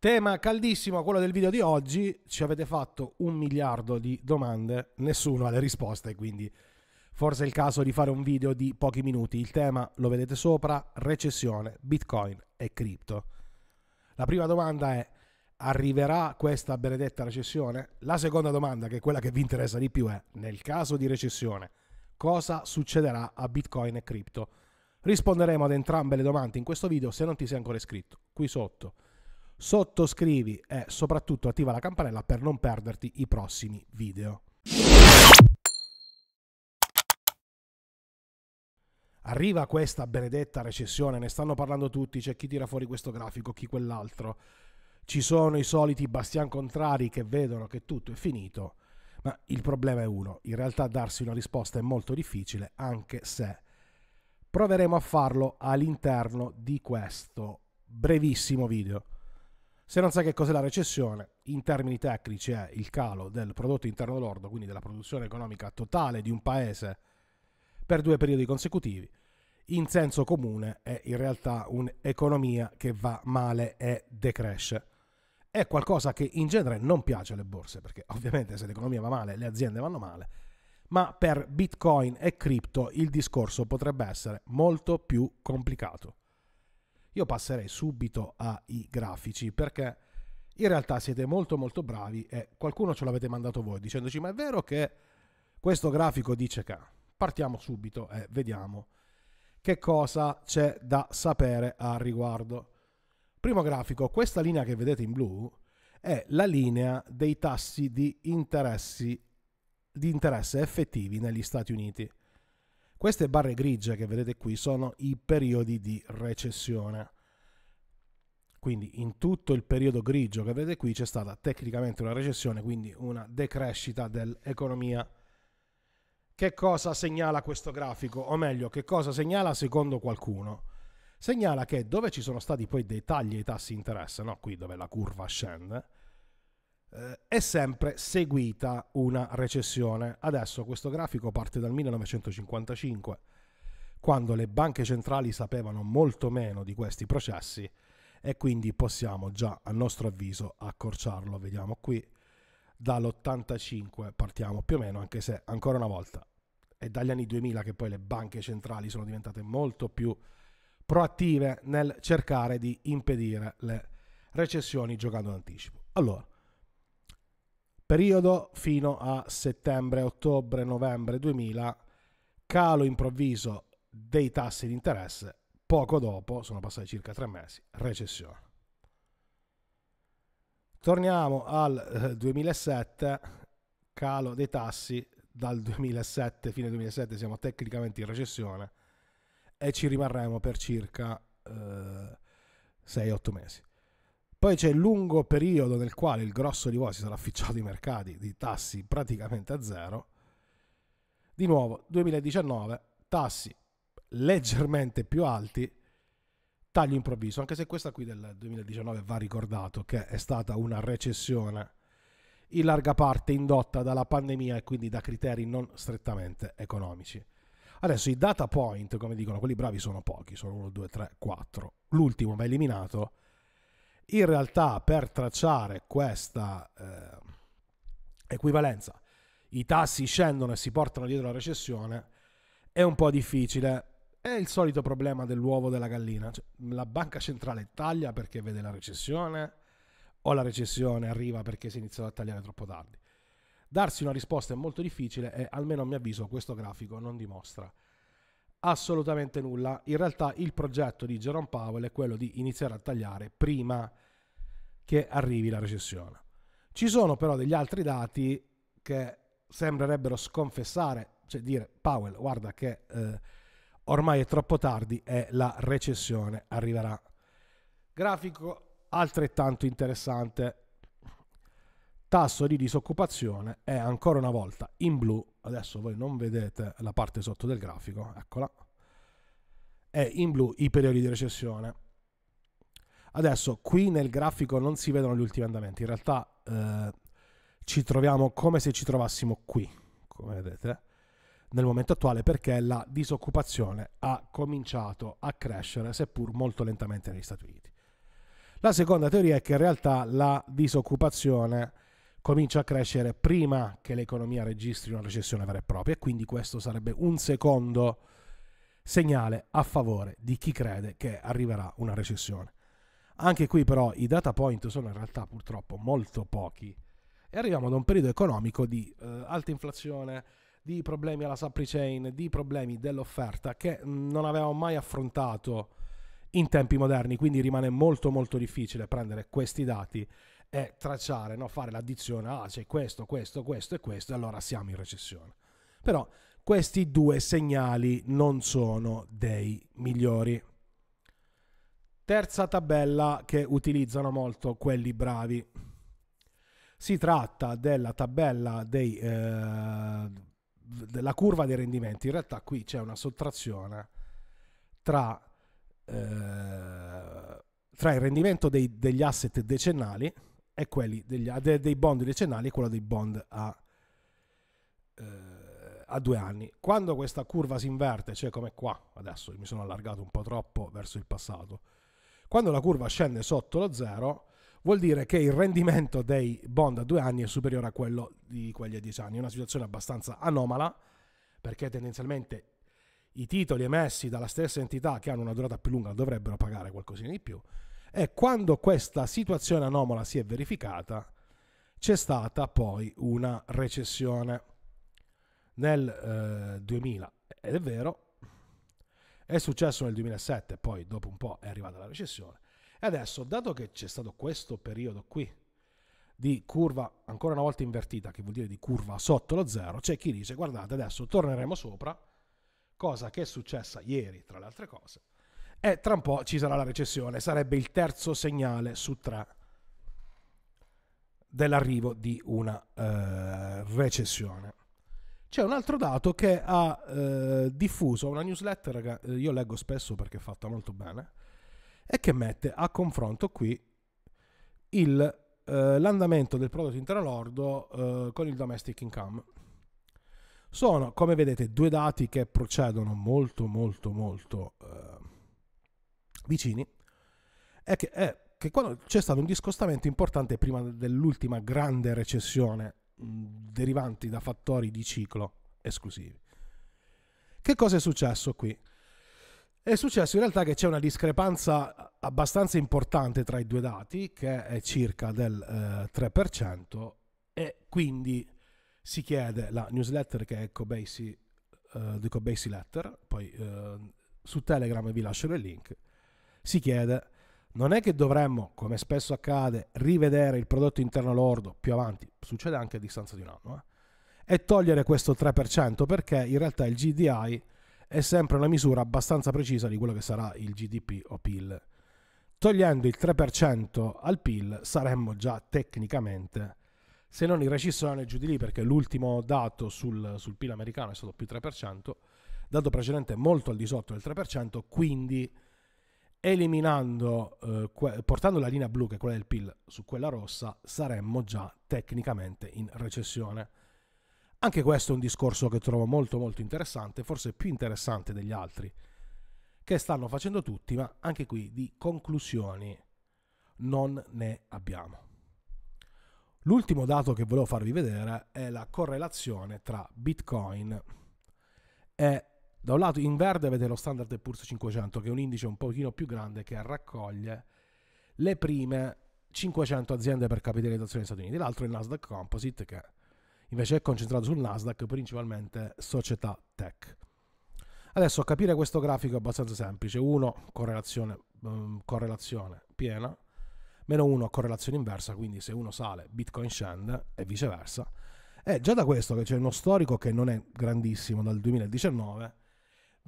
Tema caldissimo, quello del video di oggi. Ci avete fatto un miliardo di domande, nessuno ha le risposte, quindi forse è il caso di fare un video di pochi minuti. Il tema lo vedete sopra, recessione, bitcoin e cripto. La prima domanda è, arriverà questa benedetta recessione? La seconda domanda, che è quella che vi interessa di più, è, nel caso di recessione, cosa succederà a bitcoin e cripto? Risponderemo ad entrambe le domande in questo video se non ti sei ancora iscritto, qui sotto sottoscrivi e soprattutto attiva la campanella per non perderti i prossimi video. Arriva questa benedetta recessione, ne stanno parlando tutti, c'è chi tira fuori questo grafico, chi quell'altro. Ci sono i soliti bastian contrari che vedono che tutto è finito, ma il problema è uno, in realtà darsi una risposta è molto difficile anche se proveremo a farlo all'interno di questo brevissimo video. Se non sa che cos'è la recessione, in termini tecnici è eh, il calo del prodotto interno lordo, quindi della produzione economica totale di un paese per due periodi consecutivi, in senso comune è in realtà un'economia che va male e decresce. È qualcosa che in genere non piace alle borse, perché ovviamente se l'economia va male le aziende vanno male, ma per Bitcoin e cripto il discorso potrebbe essere molto più complicato. Io passerei subito ai grafici perché in realtà siete molto molto bravi e qualcuno ce l'avete mandato voi dicendoci ma è vero che questo grafico dice che partiamo subito e vediamo che cosa c'è da sapere a riguardo. Primo grafico, questa linea che vedete in blu è la linea dei tassi di, interessi, di interesse effettivi negli Stati Uniti. Queste barre grigie che vedete qui sono i periodi di recessione. Quindi in tutto il periodo grigio che vedete qui c'è stata tecnicamente una recessione, quindi una decrescita dell'economia. Che cosa segnala questo grafico? O meglio, che cosa segnala secondo qualcuno? Segnala che dove ci sono stati poi dei tagli ai tassi di interesse, no? qui dove la curva scende, eh, è sempre seguita una recessione. Adesso questo grafico parte dal 1955, quando le banche centrali sapevano molto meno di questi processi e quindi possiamo già a nostro avviso accorciarlo, vediamo qui, dall'85 partiamo più o meno, anche se ancora una volta è dagli anni 2000 che poi le banche centrali sono diventate molto più proattive nel cercare di impedire le recessioni giocando in anticipo. Allora, periodo fino a settembre, ottobre, novembre 2000, calo improvviso dei tassi di interesse, poco dopo, sono passati circa tre mesi, recessione. Torniamo al 2007, eh, calo dei tassi dal 2007, fine 2007 siamo tecnicamente in recessione e ci rimarremo per circa eh, 6-8 mesi. Poi c'è il lungo periodo nel quale il grosso di voi si sarà affacciato ai mercati di tassi praticamente a zero. Di nuovo, 2019, tassi leggermente più alti, taglio improvviso, anche se questa qui del 2019 va ricordato che è stata una recessione in larga parte indotta dalla pandemia e quindi da criteri non strettamente economici. Adesso i data point, come dicono quelli bravi, sono pochi, sono 1, 2, 3, 4. L'ultimo va eliminato in realtà per tracciare questa eh, equivalenza i tassi scendono e si portano dietro la recessione è un po' difficile. È il solito problema dell'uovo della gallina. Cioè, la banca centrale taglia perché vede la recessione o la recessione arriva perché si è iniziato a tagliare troppo tardi. Darsi una risposta è molto difficile e almeno a mio avviso questo grafico non dimostra assolutamente nulla. In realtà il progetto di Jerome Powell è quello di iniziare a tagliare prima che arrivi la recessione. Ci sono però degli altri dati che sembrerebbero sconfessare, cioè dire Powell, guarda che eh, ormai è troppo tardi e la recessione arriverà. Grafico altrettanto interessante tasso di disoccupazione è ancora una volta in blu, adesso voi non vedete la parte sotto del grafico, eccola, è in blu i periodi di recessione. Adesso qui nel grafico non si vedono gli ultimi andamenti, in realtà eh, ci troviamo come se ci trovassimo qui, come vedete, nel momento attuale perché la disoccupazione ha cominciato a crescere, seppur molto lentamente negli Stati Uniti. La seconda teoria è che in realtà la disoccupazione comincia a crescere prima che l'economia registri una recessione vera e propria e quindi questo sarebbe un secondo segnale a favore di chi crede che arriverà una recessione. Anche qui però i data point sono in realtà purtroppo molto pochi e arriviamo ad un periodo economico di eh, alta inflazione, di problemi alla supply chain, di problemi dell'offerta che non avevamo mai affrontato in tempi moderni, quindi rimane molto molto difficile prendere questi dati è tracciare, no? fare l'addizione, ah c'è questo, questo, questo e questo, e allora siamo in recessione. Però questi due segnali non sono dei migliori. Terza tabella che utilizzano molto quelli bravi. Si tratta della tabella dei, eh, della curva dei rendimenti. In realtà qui c'è una sottrazione tra, eh, tra il rendimento dei, degli asset decennali e quelli degli, dei bond decennali e quello dei bond a, eh, a, due anni. Quando questa curva si inverte, cioè come qua, adesso mi sono allargato un po' troppo verso il passato, quando la curva scende sotto lo zero, vuol dire che il rendimento dei bond a due anni è superiore a quello di quelli a dieci anni. È una situazione abbastanza anomala, perché tendenzialmente i titoli emessi dalla stessa entità che hanno una durata più lunga dovrebbero pagare qualcosina di più, e quando questa situazione anomala si è verificata, c'è stata poi una recessione. Nel eh, 2000, ed è vero, è successo nel 2007, poi dopo un po' è arrivata la recessione. E adesso, dato che c'è stato questo periodo qui di curva ancora una volta invertita, che vuol dire di curva sotto lo zero, c'è chi dice guardate adesso torneremo sopra, cosa che è successa ieri tra le altre cose, e tra un po' ci sarà la recessione, sarebbe il terzo segnale su tre dell'arrivo di una eh, recessione. C'è un altro dato che ha eh, diffuso una newsletter che eh, io leggo spesso perché è fatta molto bene e che mette a confronto qui il, eh, l'andamento del prodotto interno lordo eh, con il domestic income. Sono, come vedete, due dati che procedono molto molto molto vicini, è che, è che quando c'è stato un discostamento importante prima dell'ultima grande recessione derivanti da fattori di ciclo esclusivi. Che cosa è successo qui? È successo in realtà che c'è una discrepanza abbastanza importante tra i due dati, che è circa del eh, 3%, e quindi si chiede la newsletter che è Cobasi, eh, The Cobasi Letter, poi eh, su Telegram vi lascio il link, si chiede, non è che dovremmo, come spesso accade, rivedere il prodotto interno lordo più avanti, succede anche a distanza di un anno, eh? e togliere questo 3% perché in realtà il GDI è sempre una misura abbastanza precisa di quello che sarà il GDP o PIL. Togliendo il 3% al PIL saremmo già tecnicamente, se non in recessione, giù di lì perché l'ultimo dato sul, sul PIL americano è stato più 3%, dato precedente molto al di sotto del 3%, quindi eliminando, eh, que- portando la linea blu, che è quella del PIL, su quella rossa, saremmo già tecnicamente in recessione. Anche questo è un discorso che trovo molto molto interessante, forse più interessante degli altri, che stanno facendo tutti, ma anche qui di conclusioni non ne abbiamo. L'ultimo dato che volevo farvi vedere è la correlazione tra Bitcoin e da un lato in verde avete lo standard del Pulse 500 che è un indice un pochino più grande che raccoglie le prime 500 aziende per capitalizzazione degli Stati Uniti, l'altro è il Nasdaq Composite che invece è concentrato sul Nasdaq principalmente società tech. Adesso capire questo grafico è abbastanza semplice, 1 correlazione, um, correlazione piena, meno 1 correlazione inversa, quindi se uno sale Bitcoin scende e viceversa. E già da questo che c'è uno storico che non è grandissimo dal 2019,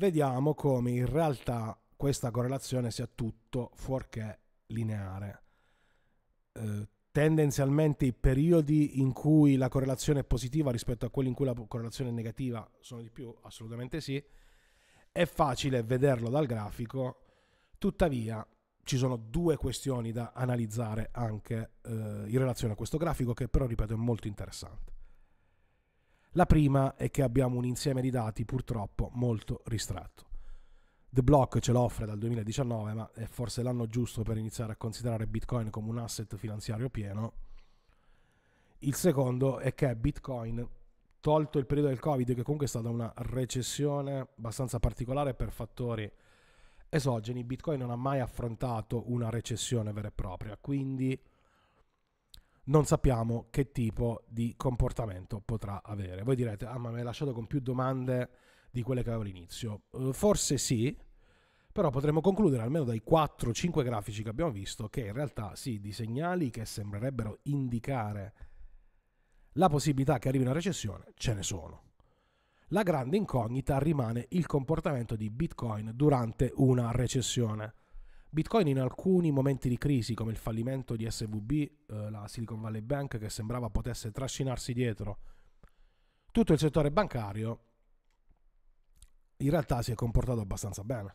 vediamo come in realtà questa correlazione sia tutto fuorché lineare. Eh, tendenzialmente i periodi in cui la correlazione è positiva rispetto a quelli in cui la correlazione è negativa sono di più, assolutamente sì. È facile vederlo dal grafico, tuttavia ci sono due questioni da analizzare anche eh, in relazione a questo grafico che però ripeto è molto interessante. La prima è che abbiamo un insieme di dati purtroppo molto ristretto. The Block ce l'offre dal 2019, ma è forse l'anno giusto per iniziare a considerare Bitcoin come un asset finanziario pieno. Il secondo è che Bitcoin, tolto il periodo del Covid, che comunque è stata una recessione abbastanza particolare per fattori esogeni, Bitcoin non ha mai affrontato una recessione vera e propria, quindi non sappiamo che tipo di comportamento potrà avere. Voi direte, ah ma mi hai lasciato con più domande di quelle che avevo all'inizio. Uh, forse sì, però potremmo concludere almeno dai 4-5 grafici che abbiamo visto che in realtà sì, di segnali che sembrerebbero indicare la possibilità che arrivi una recessione, ce ne sono. La grande incognita rimane il comportamento di Bitcoin durante una recessione. Bitcoin in alcuni momenti di crisi, come il fallimento di SVB, eh, la Silicon Valley Bank, che sembrava potesse trascinarsi dietro tutto il settore bancario, in realtà si è comportato abbastanza bene.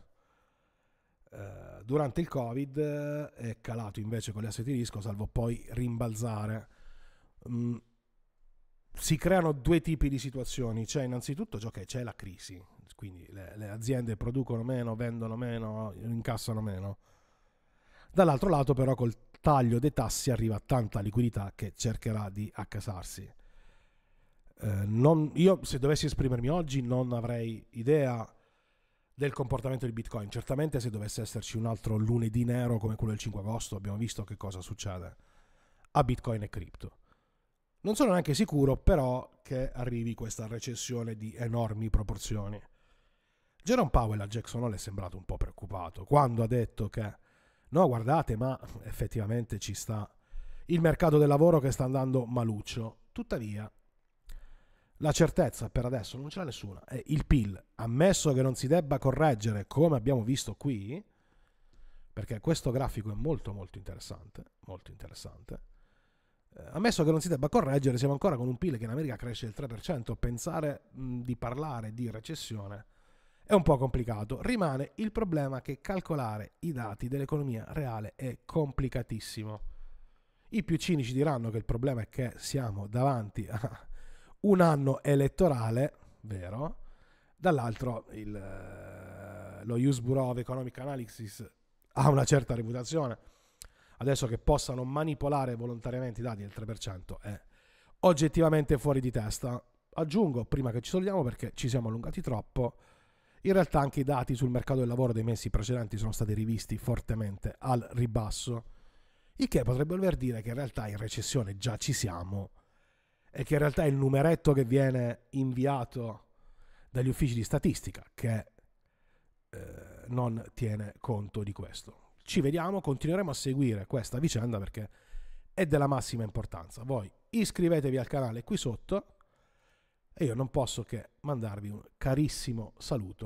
Eh, durante il Covid eh, è calato invece con gli asset di rischio, salvo poi rimbalzare. Mm, si creano due tipi di situazioni. C'è innanzitutto ciò che c'è la crisi, quindi le, le aziende producono meno, vendono meno, incassano meno. Dall'altro lato però col taglio dei tassi arriva tanta liquidità che cercherà di accasarsi. Eh, non, io se dovessi esprimermi oggi non avrei idea del comportamento di Bitcoin. Certamente se dovesse esserci un altro lunedì nero come quello del 5 agosto abbiamo visto che cosa succede a Bitcoin e cripto. Non sono neanche sicuro però che arrivi questa recessione di enormi proporzioni. Jerome Powell a Jackson Hole è sembrato un po' preoccupato quando ha detto che no, guardate, ma effettivamente ci sta il mercato del lavoro che sta andando maluccio. Tuttavia, la certezza per adesso non ce l'ha nessuna. E il PIL, ammesso che non si debba correggere come abbiamo visto qui, perché questo grafico è molto molto interessante, molto interessante. Eh, ammesso che non si debba correggere, siamo ancora con un PIL che in America cresce del 3%, pensare mh, di parlare di recessione è un po' complicato. Rimane il problema che calcolare i dati dell'economia reale è complicatissimo. I più cinici diranno che il problema è che siamo davanti a un anno elettorale, vero? Dall'altro il, eh, lo US Bureau of Economic Analysis ha una certa reputazione. Adesso che possano manipolare volontariamente i dati del 3% è oggettivamente fuori di testa. Aggiungo, prima che ci togliamo perché ci siamo allungati troppo, in realtà anche i dati sul mercato del lavoro dei mesi precedenti sono stati rivisti fortemente al ribasso, il che potrebbe voler dire che in realtà in recessione già ci siamo e che in realtà il numeretto che viene inviato dagli uffici di statistica che eh, non tiene conto di questo. Ci vediamo, continueremo a seguire questa vicenda perché è della massima importanza. Voi iscrivetevi al canale qui sotto e io non posso che mandarvi un carissimo saluto.